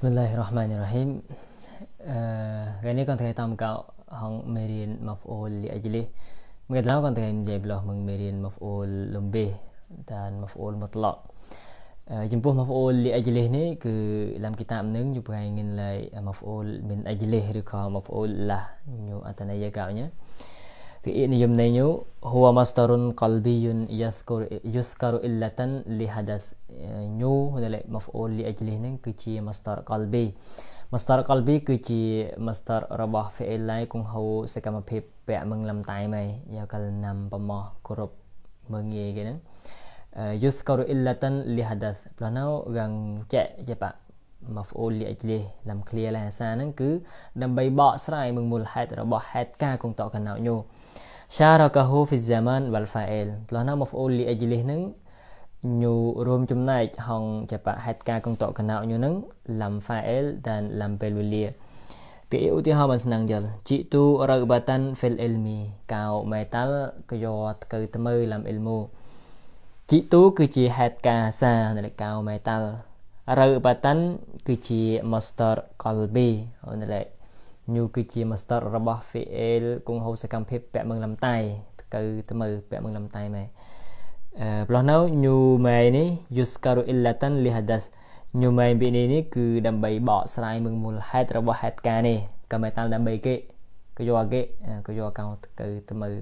Bismillahirrahmanirrahim អឺថ្ងៃនេះកងថ្ងៃតាមកោហងមេរៀន maf'ul li ajli មកដល់កងថ្ងៃនិយាយប្លោះមកមេរៀន maf'ul lumbih តាន maf'ul mutlaq ចំពោះ maf'ul li ajli នេះគឺតាមគីតាបនឹងយុប្រៃងិនឡៃ maf'ul min ajli ឬក៏ maf'ul lah ញូអត្តន័យកោញ៉ា Fi'il yumnayu huwa masdarun qalbiyun yadhkur yuzkaru illatan li hadath new ដែល maf'ul li ajlih ហ្នឹងគឺជា masdar qalbi masdar qalbi គឺជា masdar របស់ fi'il lai គង្ហូសកម្មភាពពាក់មឹងលំតែមឯយកលណាំប្រមោះគ្រប់មើងងាយគេហ្នឹង yuzkaru illatan li hadath ព្រោះនៅយ៉ាងចែកយេប៉ា مفعول لأجله លំឃ្លាលាសាហ្នឹងគឺដើម្បីបកស្រាយមើលមូលហេតុរបស់ហេតុការកងតកណោញូ شاركه في الزمان والفاعل ព្រោះណា مفعول لأجله ហ្នឹងញូរួមចំណែកហងចបហេតុការកងតកណោញូហ្នឹងលំ فاعل និងលំពេលវេលាគេឧទាហរណ៍បានស្នងយល់ជីទូរកបតានហ្វិលអ៊ីលមីកៅមេតាល់កយោតកើថ្មើលំអ៊ីលមូជីទូគឺជាហេតុការសានៃកៅមេតាល់រៅបាតានគឺជា master qalbi អូនលេខញូគឺជា master របស់ fi'il គង់ហូសកម្មភាពពាក់មឹងលំតៃកើទៅមើលពាក់មឹងលំតៃម៉ែអឺប្លោះនៅញូម៉ៃនេះ yuskaru illatan lihadas ញូម៉ៃពីនេះនេះគឺដើម្បីបកស្រាយមឹងមូលហេតុរបស់ហេតុការនេះកម្មតាមដើម្បីគេក៏យកគេក៏យកកោទៅទៅមើល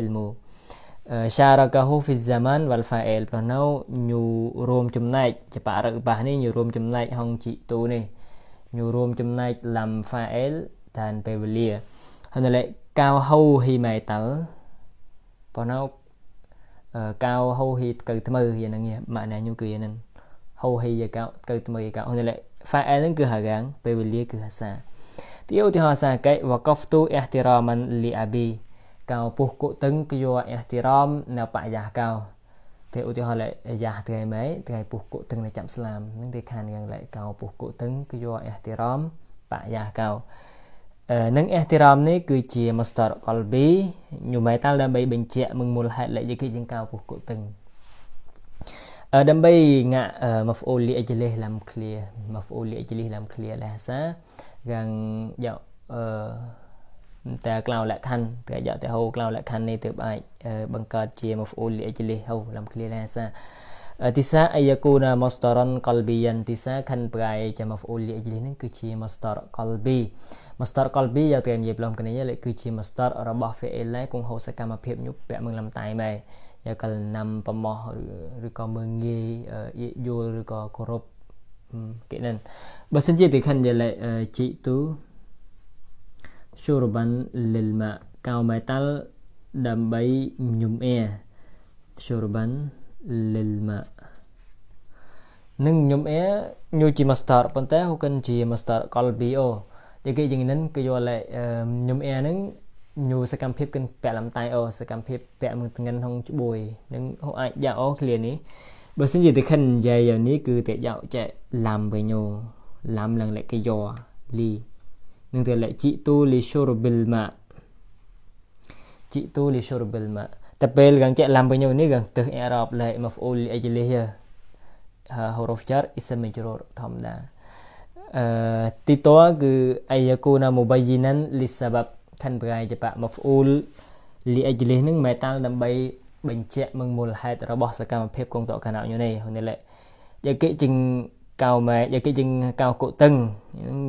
ilmu syarakahu fi zaman wal fa'il ព្រោះនៅញូរួមចំណែកចបរឹកបាសនេះញូរួមចំណែកហងជីតូនេះញូរួមចំណែកឡាំ fa'il តានពេលវេលាហើយនៅកៅហូហ៊ីម៉ែតលព្រោះនៅកៅហូហ៊ីកៅថ្មើហ្នឹងម៉ាក់ណាញូគឺហ្នឹងហូហ៊ីយកៅកៅថ្មើយកៅហើយនៅ fa'il ហ្នឹងគឺហៅរាងពេលវេលាគឺហាសាទីឧទាហរណ៍សាកែវកហ្វទូអ៊ីហ្ទីរ៉ាម៉ាន់លីអាប៊ី kau puhku teng kyo ihtiram na pa yah kau ទេឧទាហរណ៍លេយ៉ាស់ថ្ងៃម៉េចថ្ងៃពុះគុកទឹងនៅចាប់ស្លាមនឹងទេខានយ៉ាងលេកោពុះគុកទឹងគឺយកអេតិរមបាយ៉ាស់កោនឹងអេតិរមនេះគឺជាមស្តរកលប៊ីញូមេតាល់ដើម្បីបញ្ជាក់មឹងមូលហេតុលេយគិជាងកោពុះគុកទឹងដើម្បីងាក់ម៉ាហ្វូលីអេជលីឡាំឃ្លៀម៉ាហ្វូលីអេជលីឡាំឃ្លៀលេសាយ៉ាងយ៉ាអឺតែ cloud លក្ខខណ្ឌតែយកទៅហៅ cloud លក្ខខណ្ឌនេះទើបអាចបង្កើតជា maf'ul li ajli ហៅឡាំឃ្លីឡាសាទីសាអាយកូណា mastaron qalbiyan ទីសាខណ្ឌប្រៃជា maf'ul li ajli ហ្នឹងគឺជា mastar qalbi mastar qalbi យកតែនិយាយប្លំគ្នាគឺជា mastar របស់ fi'il ដែរគង់ហៅសកម្មភាពញុបពាក់មឹងលំតែម៉ែយកកលណាំប្រមោះឬក៏មើងងាយយល់ឬក៏គោរពគេនឹងបើសិនជាទីខណ្ឌនិយាយជីទូ شربا للماء កៅមេតាល់ដើម្បីញញែ شربا للماء នឹងញញែញូជី master ប៉ុន្តែហូកិនជា master qalbi អូតែគេយ៉ាងនេះគឺយកលេញញែនឹងញូសកម្មភាពគិនពាក់លំតៃអូសកម្មភាពពាក់មួយងិនហងច្បួយនឹងហូអាចយ៉ាអូឃ្លៀននេះបើសិនជាតែខិននិយាយយ៉ាងនេះគឺតែយ៉ាចែឡាំវិញញូឡាំឡើងលេកយោលីនឹងទៅលេខជីទូលីស៊ូរប៊ីលម៉ាជីទូលីស៊ូរប៊ីលម៉ាតែពេលកងចេះឡាំវិញនេះកងទៅអេរ៉ុបលេខមកហ្វូលអេជលីហឺ huruf jar ism majrur ធម្មតាអឺទីតគឺអាយកូណាមូបៃយីណានលីសាបាប់ខានប្រៃចបៈមកហ្វូលលីអេជលីនឹងមេតាំងដើម្បីបញ្ជាក់មឹងមូលហេតុរបស់សកម្មភាពគងតកណោញនេះនេះលេខយកគេជាង kau mẹ យកគេជាងកៅកុតឹង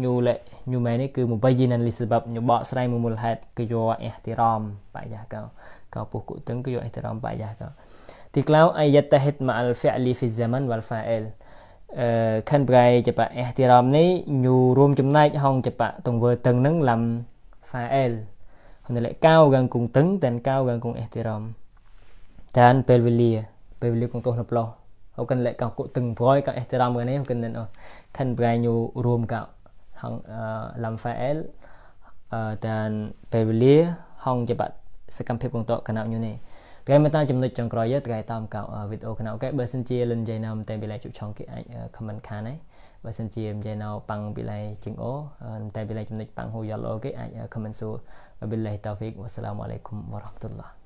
ញូលេញូម៉ែនេះគឺមកបីយីណានលីសបាប់ញូបកស្រាយមូលហេតុគឺយកអេះទីរំបាយយ៉ាកៅកៅពុះកុតឹងគឺយកអេះទីរំបាយយ៉ាកៅទីក្លៅអាយតហិតម៉ាអលហ្វលីហ្វីហ្សាម៉ានវលហ្វាអិលអឺខាន់ប្រៃចបអេះទីរំនេះញូរួមចំណែកហងចបទង្វើតឹងនឹងឡាំហ្វាអិលហ្នឹងលេកៅកងគុងតឹងតែនកៅកងគុងអេះទីរំតានពេលវេលាពេលវេលាគងទោះនៅប្លោះ kan lek ka ko tung broi ka ehtiram gane kan nen kan branyu room ka hang lam fael dan pevelia hong jabat សកម្មភាពក្នុងតកណោញនេះគេមកតាមចំណុចចុងក្រោយយើងគេតាមកោវីដេអូកណោគេបើសិនជាលឹមជ័យណោមតែវិល័យជុឆងគេអាច comment ខានហើយបើសិនជាមជ័យណោប៉ាំងវិល័យជិងអូតែវិល័យចំណុចប៉ាំងហូយ៉ាល់អូគេអាច comment សួរវិល័យតាហ្វិកវ៉ាសឡាមអាឡៃគុំវ៉ារ៉ាហ្មតុលឡា